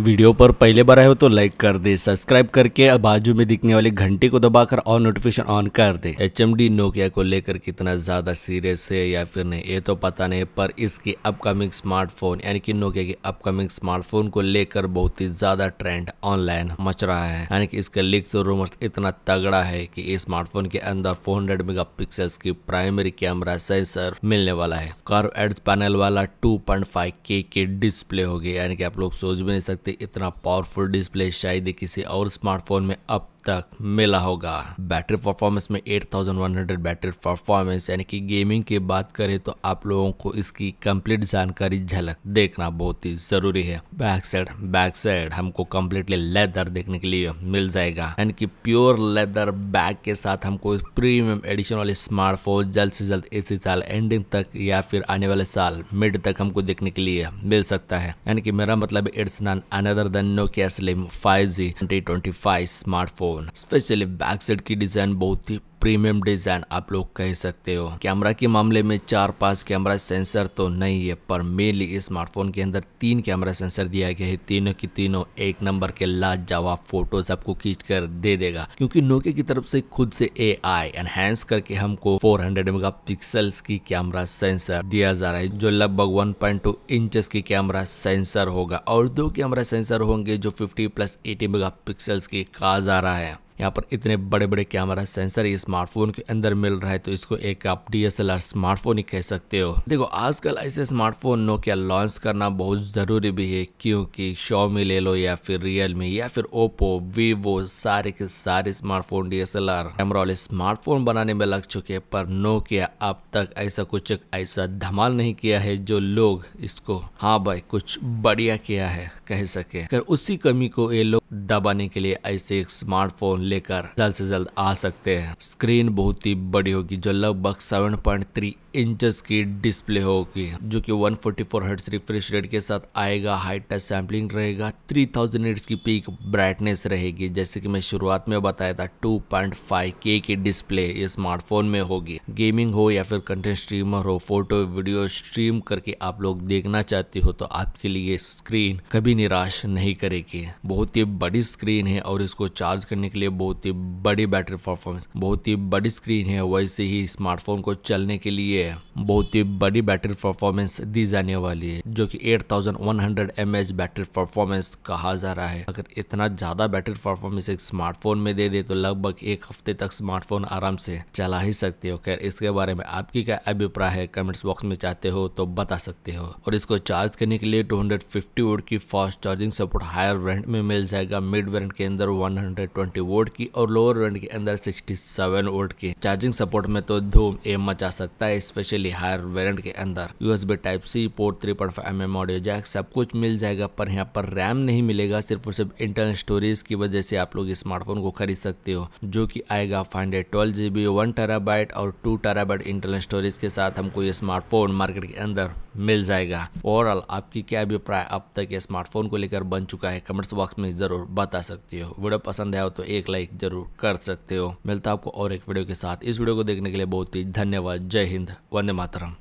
video पर पहले बार आए हो तो लाइक कर दे सब्सक्राइब करके बाजू में दिखने वाली घंटी को दबाकर और नोटिफिकेशन ऑन कर दे एच एम डी नोकिया को लेकर कितना ज़्यादा सीरियस है या फिर नहीं ये तो पता नहीं पर इसकी अपकमिंग स्मार्टफोन यानी कि नोकिया की अपकमिंग स्मार्टफोन को लेकर बहुत ही ज़्यादा ट्रेंड ऑनलाइन मच रहा है यानी कि इसके लिक्स और रूमर्स इतना तगड़ा है कि इस स्मार्टफोन के अंदर फोर हंड्रेड मेगा पिक्सल्स की प्राइमरी कैमरा सेंसर मिलने वाला है कर्व एड्स पैनल वाला टू पॉइंट फाइव के डिस्प्ले होगी यानी कि आप लोग सोच भी नहीं सकते सकते इतना पावरफुल डिस्प्ले शायद किसी और स्मार्टफोन में अब तक मिला होगा बैटरी परफॉर्मेंस में 8100 बैटरी परफॉर्मेंस यानी कि गेमिंग की बात करें तो आप लोगों को इसकी कंप्लीट जानकारी झलक देखना बहुत ही जरूरी है बैक साइड बैक साइड हमको कम्प्लीटली लेदर देखने के लिए मिल जाएगा यानी कि प्योर लेदर बैग के साथ हमको प्रीमियम एडिशन वाले स्मार्टफोन जल्द से जल्द इसी साल एंडिंग तक या फिर आने वाले साल मिड तक हमको देखने के लिए मिल सकता है यानी कि मेरा मतलब it's none another than Nokia slim five G twenty twenty five smartphone phone specially back side की डिजाइन बहुत ही प्रीमियम डिजाइन आप लोग कह सकते हो कैमरा के मामले में चार पांच कैमरा सेंसर तो नहीं है पर मेनली स्मार्टफोन के अंदर तीन कैमरा सेंसर दिया गया है तीनों की तीनों एक नंबर के लाजवाब फोटोज आपको खींच कर दे देगा क्योंकि नोके की तरफ से खुद से ए आई एनहेंस करके हमको फोर हंड्रेड मेगा पिक्सल्स की कैमरा सेंसर दिया जा रहा है जो लगभग वन पॉइंट टू की कैमरा सेंसर होगा और दो कैमरा सेंसर होंगे जो fifty plus eighty megapixels की कहा जा रहा है यहाँ पर इतने बड़े बड़े कैमरा सेंसर स्मार्टफोन के अंदर मिल रहा है तो इसको एक आप आर स्मार्टफोन ही कह सकते हो देखो आजकल ऐसे स्मार्टफोन नोकिया लॉन्च करना बहुत ज़रूरी भी है क्योंकि शॉमी ले लो या फिर रियलमी या फिर ओप्पो वीवो सारे के सारे स्मार्टफोन डी आर कैमरा वाले स्मार्टफोन बनाने में लग चुके हैं पर नोकिया अब तक ऐसा कुछ ऐसा धमाल नहीं किया है जो लोग इसको हाँ भाई कुछ बढ़िया किया है कह सके अगर उसी कमी को ये लोग दबाने के लिए ऐसे एक स्मार्टफोन लेकर जल्द से जल्द आ सकते हैं स्क्रीन बहुत ही बड़ी होगी जो लगभग 7.3 इंचेस की डिस्प्ले होगी जो कि 144 फोर्टी रिफ्रेश रेट के साथ आएगा हाई टच सैम्पलिंग रहेगा 3000 थाउजेंड की पीक ब्राइटनेस रहेगी जैसे कि मैं शुरुआत में बताया था 2.5 के की डिस्प्ले स्मार्टफोन में होगी गेमिंग हो या फिर कंटेंट स्ट्रीमर हो फोटो वीडियो स्ट्रीम करके आप लोग देखना चाहते हो तो आपके लिए स्क्रीन कभी निराश नहीं करेगी बहुत ही बड़ी स्क्रीन है और इसको चार्ज करने के लिए बहुत ही बड़ी बैटरी परफॉर्मेंस बहुत ही बड़ी स्क्रीन है वैसे ही स्मार्टफोन को चलने के लिए बहुत ही बड़ी बैटरी परफॉर्मेंस दी जाने वाली है जो कि 8100 थाउजेंड बैटरी परफॉर्मेंस कहा जा रहा है अगर इतना ज्यादा बैटरी परफॉर्मेंस एक स्मार्टफोन में दे दे तो लगभग एक हफ्ते तक स्मार्टफोन आराम से चला ही सकते हो खैर इसके बारे में आपकी क्या अभिप्राय है कमेंट्स बॉक्स में चाहते हो तो बता सकते हो और इसको चार्ज करने के लिए टू हंड्रेड की fast charging support higher variant में मिल जाएगा मिलेगा मिड वेरियंट के अंदर 120 वोल्ट की और लोअर वेरियंट के अंदर 67 वोल्ट की चार्जिंग सपोर्ट में तो धूम ए मचा सकता है स्पेशली हायर वेरियंट के अंदर USB type C port three point five M audio jack सब कुछ मिल जाएगा पर यहाँ पर रैम नहीं मिलेगा सिर्फ और सिर्फ इंटरनल स्टोरेज की वजह से आप लोग स्मार्टफोन को खरीद सकते हो जो की आएगा five hundred twelve GB one terabyte और टू टेराबाइट इंटरनल स्टोरेज के साथ हमको ये स्मार्टफोन मार्केट के अंदर मिल जाएगा ओवरऑल आपकी क्या अभिप्राय अब तक ये स्मार्टफोन को लेकर बन चुका है कमेंट्स बॉक्स में जरूर बता सकते हो वीडियो पसंद आया हो तो एक लाइक जरूर कर सकते हो मिलता आपको और एक वीडियो के साथ इस वीडियो को देखने के लिए बहुत ही धन्यवाद जय हिंद वंदे मातरम